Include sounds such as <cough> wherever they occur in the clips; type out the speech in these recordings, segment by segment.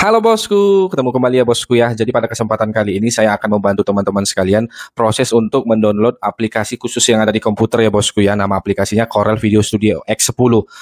Halo bosku, ketemu kembali ya bosku ya. Jadi pada kesempatan kali ini saya akan membantu teman-teman sekalian proses untuk mendownload aplikasi khusus yang ada di komputer ya bosku ya. Nama aplikasinya Corel Video Studio X10.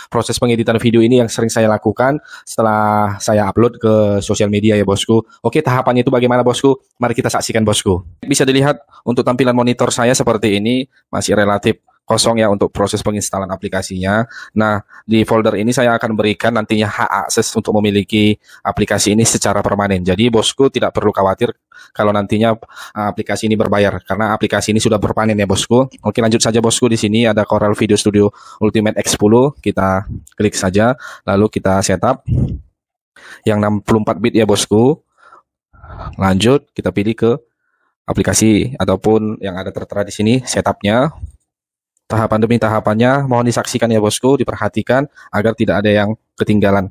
Proses pengeditan video ini yang sering saya lakukan setelah saya upload ke sosial media ya bosku. Oke, tahapannya itu bagaimana bosku? Mari kita saksikan bosku. Bisa dilihat untuk tampilan monitor saya seperti ini masih relatif kosong ya untuk proses penginstalan aplikasinya. Nah, di folder ini saya akan berikan nantinya hak akses untuk memiliki aplikasi ini secara permanen. Jadi bosku tidak perlu khawatir kalau nantinya uh, aplikasi ini berbayar karena aplikasi ini sudah permanen ya bosku. Oke, lanjut saja bosku di sini ada Corel Video Studio Ultimate X10. Kita klik saja lalu kita setup yang 64 bit ya bosku. Lanjut kita pilih ke aplikasi ataupun yang ada tertera di sini setupnya tahapan demi tahapannya mohon disaksikan ya bosku, diperhatikan agar tidak ada yang ketinggalan.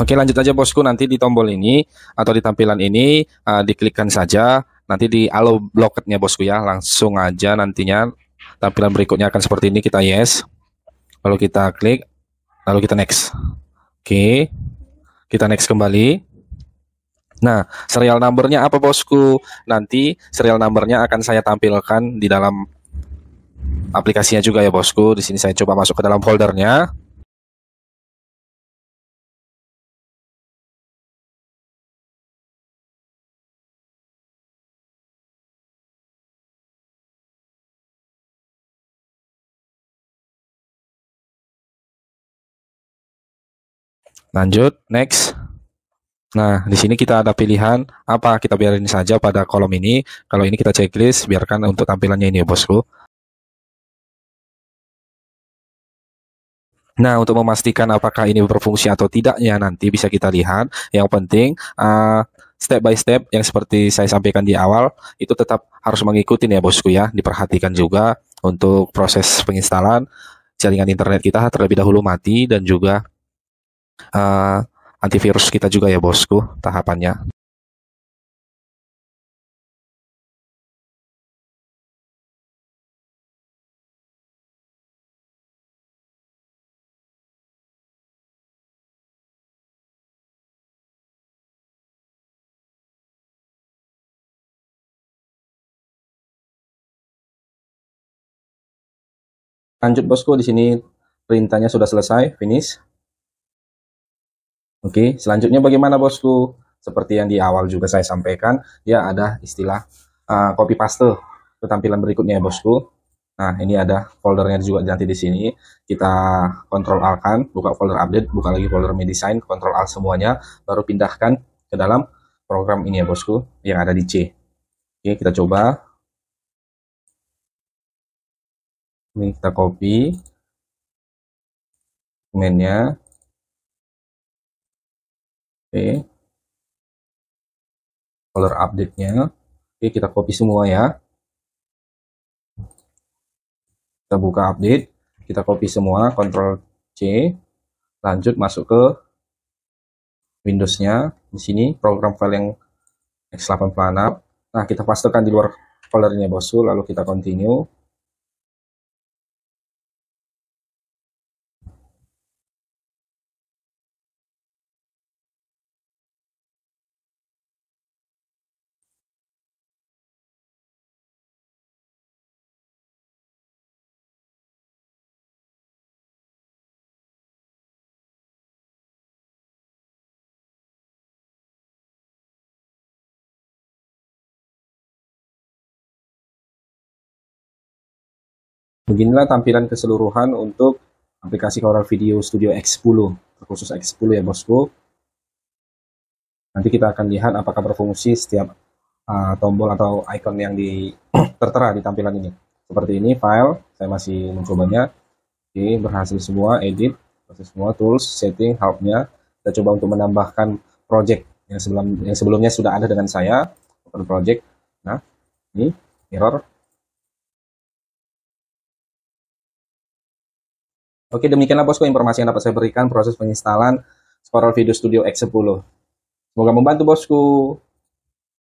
Oke lanjut aja bosku nanti di tombol ini atau di tampilan ini uh, diklikkan saja nanti di allow blocketnya bosku ya langsung aja nantinya tampilan berikutnya akan seperti ini kita yes lalu kita klik lalu kita next oke kita next kembali nah serial numbernya apa bosku nanti serial numbernya akan saya tampilkan di dalam aplikasinya juga ya bosku. Di sini saya coba masuk ke dalam foldernya. Lanjut, next. Nah, di sini kita ada pilihan apa kita biarin saja pada kolom ini. Kalau ini kita checklist, biarkan untuk tampilannya ini ya bosku. Nah, untuk memastikan apakah ini berfungsi atau tidaknya nanti bisa kita lihat. Yang penting uh, step by step yang seperti saya sampaikan di awal itu tetap harus mengikuti ya bosku ya. Diperhatikan juga untuk proses penginstalan jaringan internet kita terlebih dahulu mati dan juga uh, antivirus kita juga ya bosku tahapannya. Lanjut bosku, di sini perintahnya sudah selesai, finish. Oke, selanjutnya bagaimana bosku? Seperti yang di awal juga saya sampaikan, ya ada istilah uh, eh, copy paste. ke tampilan berikutnya ya bosku. Nah, ini ada foldernya juga nanti di sini. Kita kontrol al kan, buka folder update, buka lagi folder medesign kontrol al semuanya, baru pindahkan ke dalam program ini ya bosku, yang ada di C. Oke, kita coba ini kita copy dokumennya oke color update nya oke kita copy semua ya kita buka update kita copy semua Control C lanjut masuk ke Windows-nya di sini program file yang x 8 planap nah kita pastikan di luar foldernya bosku lalu kita continue Beginilah tampilan keseluruhan untuk aplikasi Corel Video Studio X10, terkhusus X10 ya bosku. Nanti kita akan lihat apakah berfungsi setiap uh, tombol atau icon yang di, <clears throat> tertera di tampilan ini. Seperti ini file, saya masih mencobanya. Oke, berhasil semua, edit, berhasil semua, tools, setting, help-nya. Kita coba untuk menambahkan project yang, sebelum, yang sebelumnya sudah ada dengan saya, open project. Nah, ini error, Oke, demikianlah bosku informasi yang dapat saya berikan proses penginstalan Squirrel Video Studio X10. Semoga membantu bosku.